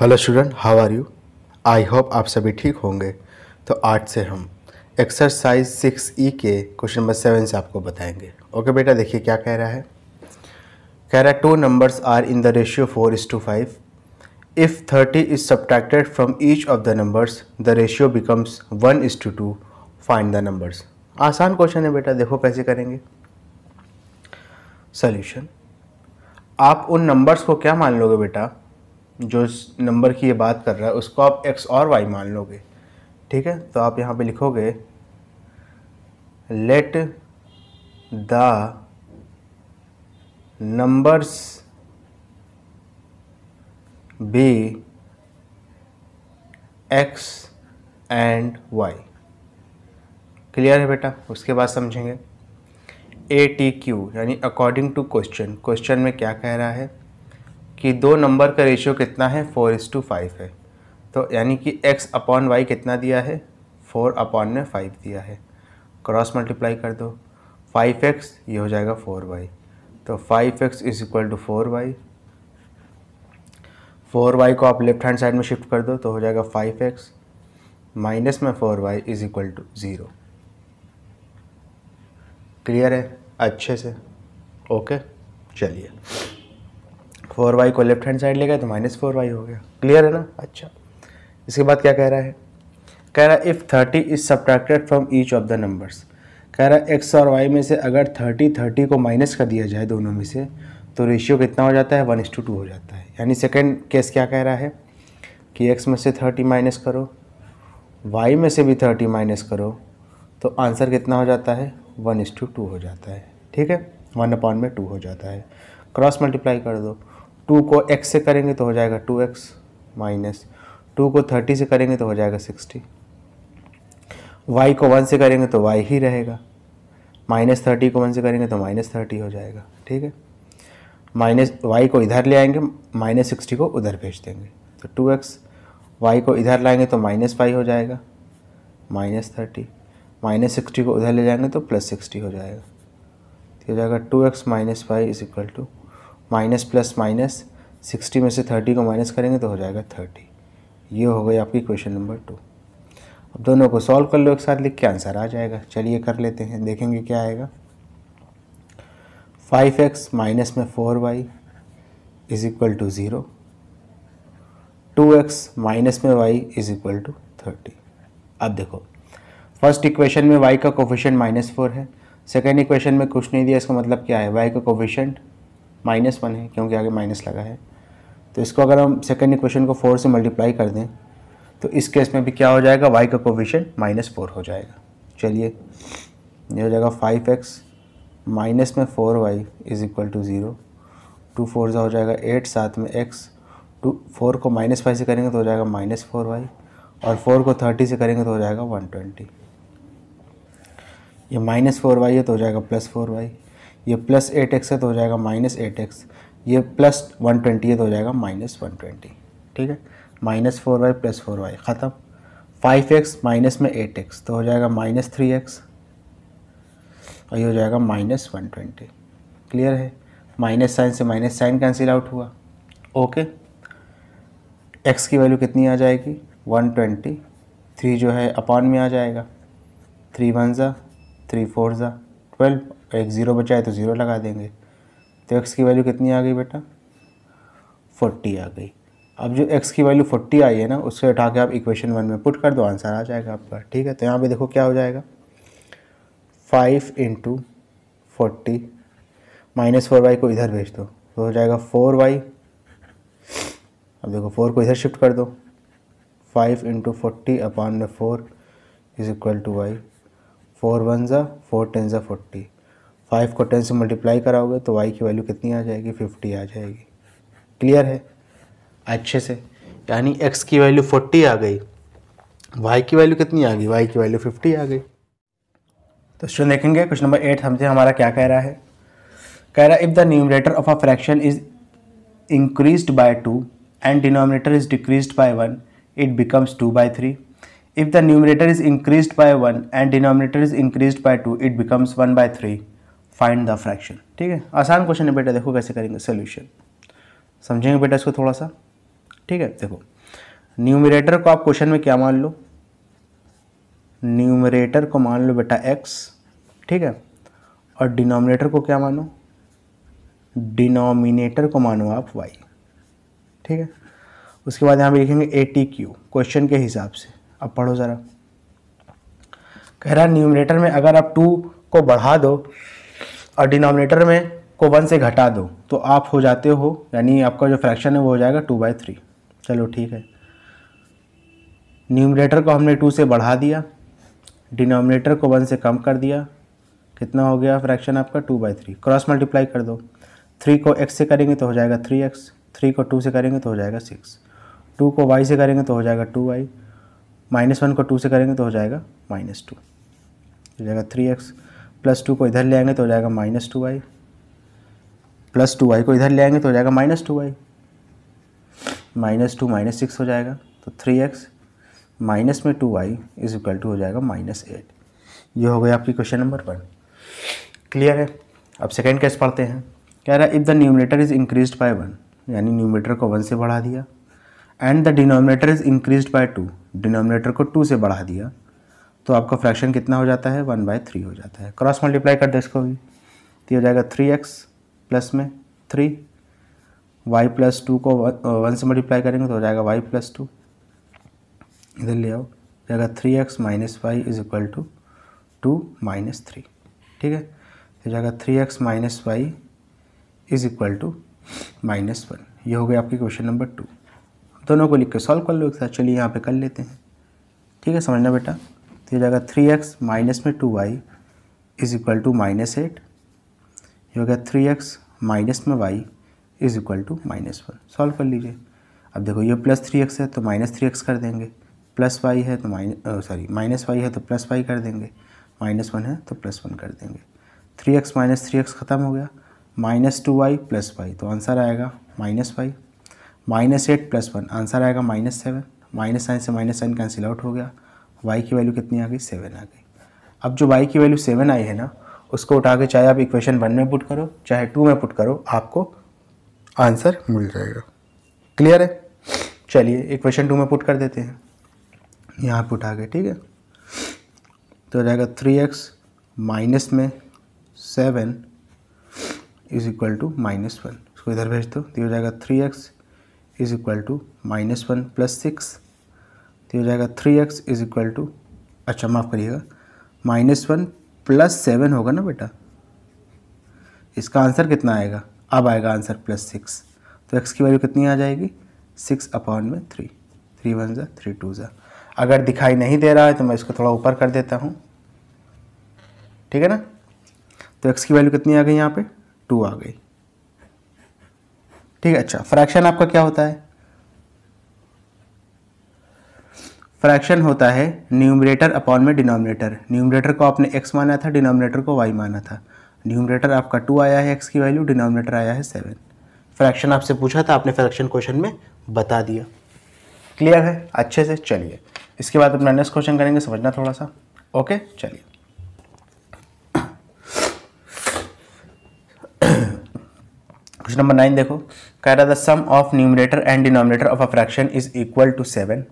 hello student how are you I hope आप सभी ठीक होंगे तो आज से हम एक्सरसाइज सिक्स ई के क्वेश्चन नंबर सेवन से आपको बताएंगे ओके बेटा देखिए क्या कह रहा है कह रहा है two numbers are in the ratio four is to five if thirty is subtracted from each of the numbers the ratio becomes one is to two find the numbers आसान क्वेश्चन है बेटा देखो कैसे करेंगे सॉल्यूशन आप उन numbers को क्या मान लोगे बेटा जो इस नंबर की ये बात कर रहा है उसको आप एक्स और वाई मान लोगे ठीक है तो आप यहाँ पे लिखोगे let the numbers be X and Y clear है बेटा उसके बाद समझेंगे ए टी क्यू यानी अकॉर्डिंग टू क्वेश्चन क्वेश्चन में क्या कह रहा है कि दो नंबर का रेशियो कितना है फोर इस टू फाइव है तो यानी कि एक्स अपॉन वाई कितना दिया है फोर अपॉन में फाइव दिया है क्रॉस मल्टीप्लाई कर दो फाइव एक्स ये हो जाएगा फोर वाई तो five X is equal to four Y four Y को आप लेफ्ट हैंड साइड में शिफ्ट कर दो तो हो जाएगा फाइव एक्स माइनस में four Y is equal to zero clear है अच्छे से ओके चलिए फोर वाई को लेफ्ट हैंड साइड ले गए तो माइनस फोर वाई हो गया क्लियर है ना अच्छा इसके बाद क्या कह रहा है कह रहा है if thirty is subtracted from each of the numbers कह रहा है एक्स और वाई में से अगर थर्टी थर्टी को माइनस कर दिया जाए दोनों में से तो रेशियो कितना हो जाता है वन इस टू टू हो जाता है यानी सेकेंड केस क्या कह रहा है कि एक्स में से थर्टी माइनस करो वाई में से भी थर्टी माइनस करो तो आंसर कितना हो जाता है वन इस टू टू हो जाता है ठीक है वन अपॉन में टू हो जाता है क्रॉस मल्टीप्लाई कर दो टू को एक्स से करेंगे तो हो जाएगा टू एक्स माइनस टू को थर्टी से करेंगे तो हो जाएगा सिक्सटी वाई को वन से करेंगे तो वाई ही रहेगा माइनस थर्टी को वन से करेंगे तो माइनस थर्टी हो जाएगा ठीक है माइनस वाई को इधर ले आएंगे माइनस सिक्सटी को उधर भेज देंगे तो टू एक्स वाई को इधर लाएंगे तो माइनस फाइव हो जाएगा माइनस थर्टी माइनस सिक्सटी को उधर ले जाएंगे तो प्लस सिक्सटी हो जाएगा तो हो जाएगा two x minus five is equal to minus plus minus sixty में से थर्टी को माइनस करेंगे तो हो जाएगा थर्टी ये हो गई आपकी क्वेश्चन नंबर टू अब दोनों को सॉल्व कर लो एक साथ लिख के आंसर आ जाएगा चलिए कर लेते हैं देखेंगे क्या आएगा फाइव एक्स माइनस में four Y is equal to zero two x minus में y is equal to thirty अब देखो फर्स्ट इक्वेशन में वाई का कोफिशेंट माइनस फोर है सेकेंड इक्वेशन में कुछ नहीं दिया इसका मतलब क्या है वाई का कोफिशेंट माइनस वन है क्योंकि आगे माइनस लगा है तो इसको अगर हम सेकेंड इक्वेशन को फोर से मल्टीप्लाई कर दें तो इस केस में भी क्या हो जाएगा वाई का कोविशन माइनस फोर हो जाएगा चलिए ये हो जाएगा फाइव एक्स माइनस में four Y is equal to zero two four ज़ा हो जाएगा एट साथ में एक्स टू फोर को माइनस फाइव से करेंगे तो हो जाएगा माइनस फोर वाई और फोर को थर्टी से करेंगे तो हो जाएगा वन ट्वेंटी ये माइनस फोर वाई है तो हो जाएगा प्लस फोर वाई ये प्लस एट एक्स है तो हो जाएगा माइनस एट एक्स ये प्लस वन ट्वेंटी है तो हो जाएगा माइनस वन ट्वेंटी ठीक है minus four y plus four y ख़त्म फाइव एक्स माइनस में एट एक्स तो हो जाएगा माइनस थ्री एक्स और ये हो जाएगा माइनस वन ट्वेंटी क्लियर है माइनस साइन से माइनस साइन कैंसिल आउट हुआ ओके एक्स की वैल्यू कितनी आ जाएगी वन ट्वेंटी थ्री जो है अपॉन में आ जाएगा थ्री वन ज़ा थ्री फोर ज़ा ट्वेल्व एक ज़ीरो बचाए तो ज़ीरो लगा देंगे तो एक्स की वैल्यू कितनी आ गई बेटा फोर्टी आ गई अब जो एक्स की वैल्यू फोर्टी आई है ना उससे उठा के आप इक्वेशन वन में पुट कर दो आंसर आ जाएगा आपका ठीक है तो यहाँ पे देखो क्या हो जाएगा five into forty minus four Y को इधर भेज दो तो हो जाएगा फोर वाई अब देखो फोर को इधर शिफ्ट कर दो फाइव इंटू फोर्टी अपान में four is equal to y four one ज़ा फोर टेन ज़ा फोर्टी फाइव को टेन से मल्टीप्लाई कराओगे तो वाई की वैल्यू कितनी आ जाएगी फिफ्टी आ जाएगी क्लियर है अच्छे से यानी एक्स की वैल्यू फोर्टी आ गई वाई की वैल्यू कितनी आ गई वाई की वैल्यू फिफ्टी आ गई तो क्वेश्चन देखेंगे क्वेश्चन नंबर एट हमसे हमारा क्या कह रहा है कह रहा है if the numerator of a fraction is increase by two and denominator is decrease by one it becomes two by three if the numerator is increase by one and denominator is increase by two it becomes one by three find the fraction ठीक है आसान question है बेटा देखो कैसे करेंगे solution समझेंगे बेटा इसको थोड़ा सा ठीक है देखो न्यूमिरेटर को आप क्वेश्चन में क्या मान लो न्यूमरेटर को मान लो बेटा x ठीक है और डिनोमिनेटर को क्या मानो डिनोमिनेटर को मानो आप y ठीक है उसके बाद यहाँ पर लिखेंगे ए टी क्यू क्वेश्चन के हिसाब से अब पढ़ो ज़रा कह रहा न्यूमिनेटर में अगर आप टू को बढ़ा दो और डिनोमिनेटर में को वन से घटा दो तो आप हो जाते हो यानी आपका जो फ्रैक्शन है वो हो जाएगा टू बाई थ्री चलो ठीक है न्यूमिनेटर को हमने टू से बढ़ा दिया डिनोमिनेटर को वन से कम कर दिया कितना हो गया फ्रैक्शन आपका two by three cross multiply कर दो थ्री को एक्स से करेंगे तो हो जाएगा थ्री एक्स थ्री को टू से करेंगे तो हो जाएगा सिक्स टू को वाई से करेंगे तो हो जाएगा टू वाई माइनस वन को टू से करेंगे तो हो जाएगा माइनस टू हो जाएगा थ्री एक्स प्लस टू को इधर ले आएंगे तो हो जाएगा minus two y plus two y को इधर ले आएंगे तो हो जाएगा minus two y minus two minus six हो जाएगा तो थ्री एक्स माइनस में two y is equal to हो जाएगा माइनस एट ये हो गया आपकी क्वेश्चन नंबर वन क्लियर है अब सेकेंड केस पढ़ते हैं कह रहा है if the numerator is increase by one यानी न्यूमिनेटर को वन से बढ़ा दिया and the denominator is increase by two denominator को टू से बढ़ा दिया तो आपका फ्रैक्शन कितना हो जाता है वन बाय थ्री हो जाता है क्रॉस मल्टीप्लाई कर दो इसको भी तो हो जाएगा थ्री एक्स प्लस में थ्री वाई प्लस टू को वन uh, से मल्टीप्लाई करेंगे तो हो जाएगा वाई प्लस टू इधर ले आओ जाएगा three x minus y is equal to two minus three ठीक है तो जाएगा three x minus y is equal to minus one ये हो गया आपकी क्वेश्चन नंबर टू दोनों को लिख के सॉल्व कर लो एक साथ चलिए यहाँ पे कर लेते हैं ठीक है समझना बेटा तो ये जाएगा थ्री एक्स माइनस में two y is equal to minus eight ये हो गया थ्री एक्स माइनस में y is equal to minus one solve कर लीजिए अब देखो ये प्लस थ्री एक्स है तो माइनस थ्री एक्स कर देंगे प्लस वाई है तो माइनस सॉरी माइनस वाई है तो प्लस वाई कर देंगे माइनस वन है तो प्लस वन कर देंगे three x minus three x ख़त्म हो गया minus two y plus y तो आंसर आएगा minus y minus eight plus one answer आएगा माइनस सेवन माइनस साइन से माइनस साइन कैंसिल आउट हो गया वाई की वैल्यू कितनी आ गई सेवन आ गई अब जो वाई की वैल्यू सेवन आई है ना उसको उठा के चाहे आप इक्वेशन वन में पुट करो चाहे टू में पुट करो आपको आंसर मिल जाएगा क्लियर है चलिए इक्वेशन टू में पुट कर देते हैं यहाँ पुट आ गए ठीक है तो रहेगा थ्री एक्स माइनस में seven is equal to minus one इसको इधर भेज दो तो हो जाएगा three x is equal to minus one plus six तो हो जाएगा three x is equal to अच्छा माफ़ करिएगा माइनस वन प्लस सेवन होगा ना बेटा इसका आंसर कितना आएगा अब आएगा आंसर प्लस सिक्स तो एक्स की वैल्यू कितनी आ जाएगी सिक्स अपॉन में थ्री थ्री वन ज़ा थ्री टू ज़ा अगर दिखाई नहीं दे रहा है तो मैं इसको थोड़ा ऊपर कर देता हूँ ठीक है ना तो एक्स की वैल्यू कितनी आ गई यहाँ पे टू आ गई ठीक है अच्छा फ्रैक्शन आपका क्या होता है फ्रैक्शन होता है न्यूमरेटर अपॉन में डिनोमिनेटर न्यूमरेटर को आपने एक्स माना था डिनोमिनेटर को वाई माना था न्यूमरेटर आपका टू आया है एक्स की वैल्यू डिनोमिनेटर आया है सेवन फ्रैक्शन आपसे पूछा था आपने फ्रैक्शन क्वेश्चन में बता दिया क्लियर है अच्छे से चलिए इसके बाद अपना नेक्स्ट क्वेश्चन करेंगे समझना थोड़ा सा ओके चलिए क्वेश्चन नंबर नाइन देखो कह रहा the sum of numerator and denominator of a fraction is equal to seven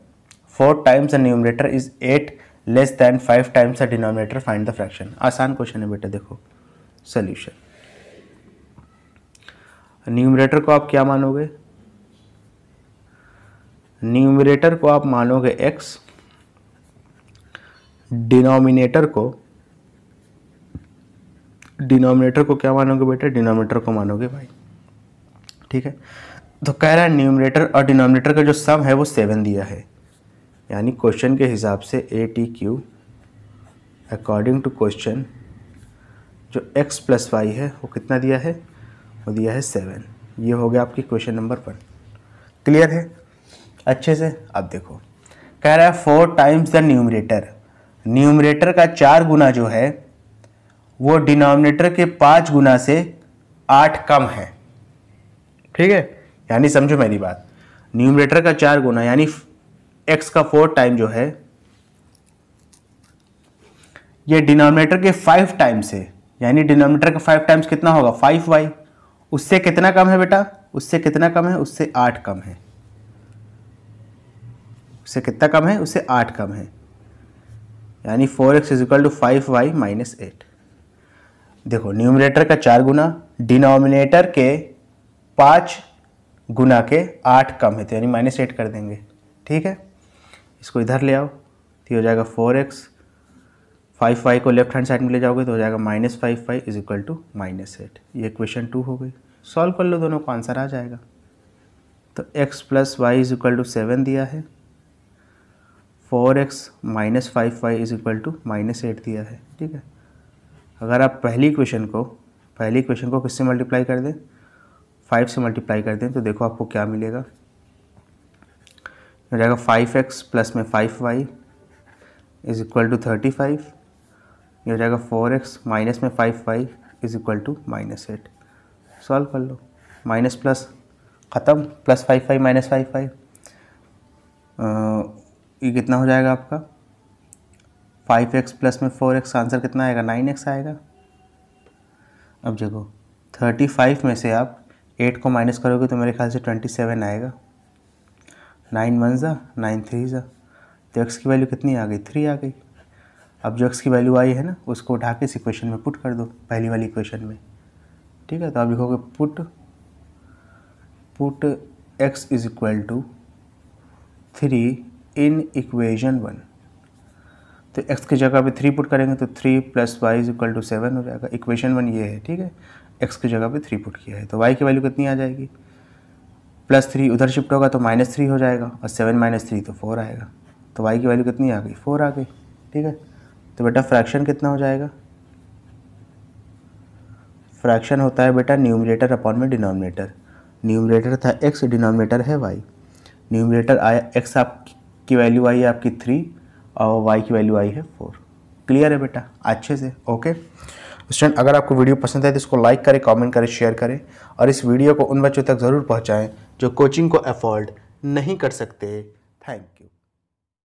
four times the numerator is eight less than five times the denominator find the fraction आसान question है बेटा देखो solution numerator को आप क्या मानोगे numerator को आप मानोगे एक्स डिनोमिनेटर को डिनोमिनेटर को क्या मानोगे बेटा डिनोमिनेटर को मानोगे भाई ठीक है तो कह रहा है न्यूमरेटर और डिनोमिनेटर का जो सम है वो सेवन दिया है यानी क्वेश्चन के हिसाब से A T Q according to question जो एक्स प्लस वाई है वो कितना दिया है वो दिया है सेवन ये हो गया आपकी क्वेश्चन नंबर वन क्लियर है अच्छे से अब देखो कह रहा है four times the numerator numerator का चार गुना जो है वो डिनोमिनेटर के पाँच गुना से आठ कम है ठीक है यानी समझो मेरी बात न्यूमरेटर का चार गुना यानी एक्स का फोर टाइम जो है ये डिनोमिनेटर के फाइव टाइम्स है यानी डिनोमिनेटर का फाइव टाइम्स कितना होगा फाइव वाई उससे कितना कम है बेटा उससे कितना कम है उससे आठ कम है उससे कितना कम है उससे आठ कम है यानी four x is equal to five y minus eight देखो न्यूमिनेटर का चार गुना डिनोमिनेटर के पाँच गुना के आठ कम है तो यानी माइनस एट कर देंगे ठीक है इसको इधर ले आओ तो हो जाएगा फोर एक्स फाइव फाइव को लेफ्ट हैंड साइड में ले जाओगे तो हो जाएगा minus five five is equal to minus eight ये क्वेश्चन टू हो गई सॉल्व कर लो दोनों को आंसर आ जाएगा तो x plus y is equal to seven दिया है four x minus five five is equal to minus eight दिया है ठीक है अगर आप पहली क्वेश्चन को पहली क्वेश्चन को किससे मल्टीप्लाई कर दें फाइव से मल्टीप्लाई कर दें तो देखो आपको क्या मिलेगा हो जाएगा फाइव एक्स प्लस में five y is equal to thirty five ये हो जाएगा फोर एक्स माइनस में five y is equal to minus eight solve कर लो माइनस प्लस ख़त्म plus five five minus five five ये कितना हो जाएगा आपका फाइव एक्स प्लस में फोर एक्स आंसर कितना आएगा नाइन एक्स आएगा अब देखो थर्टी फाइव में से आप एट को माइनस करोगे तो मेरे ख्याल से ट्वेंटी सेवन आएगा नाइन वन ज़ा नाइन थ्री ज़ा तो एक्स की वैल्यू कितनी आ गई थ्री आ गई अब जो एक्स की वैल्यू आई है ना उसको उठा के इस इक्वेशन में पुट कर दो पहली वाली इक्वेशन में ठीक है तो आप लिखोगे put put x is equal to three in equation one तो एक्स की जगह पे थ्री पुट करेंगे तो three plus y is equal to seven हो जाएगा इक्वेशन वन ये है ठीक है एक्स की जगह पे थ्री पुट किया है तो वाई की वैल्यू कितनी आ जाएगी प्लस थ्री उधर शिफ्ट होगा तो माइनस थ्री हो जाएगा और सेवन माइनस थ्री तो फोर आएगा तो वाई की वैल्यू कितनी आ गई फोर आ गई ठीक है तो बेटा फ्रैक्शन कितना हो जाएगा फ्रैक्शन होता है बेटा न्यूमरेटर अपॉन में डिनोमिनेटर न्यूमरेटर था एक्स डिनोमिनेटर है वाई न्यूमरेटर आया एक्स आप की वैल्यू आई है आपकी थ्री और वाई की वैल्यू आई है फोर क्लियर है बेटा अच्छे से ओके स्टूडेंट अगर आपको वीडियो पसंद है तो इसको लाइक करें कमेंट करें शेयर करें और इस वीडियो को उन बच्चों तक ज़रूर पहुँचाएँ जो कोचिंग को अफोर्ड नहीं कर सकते थैंक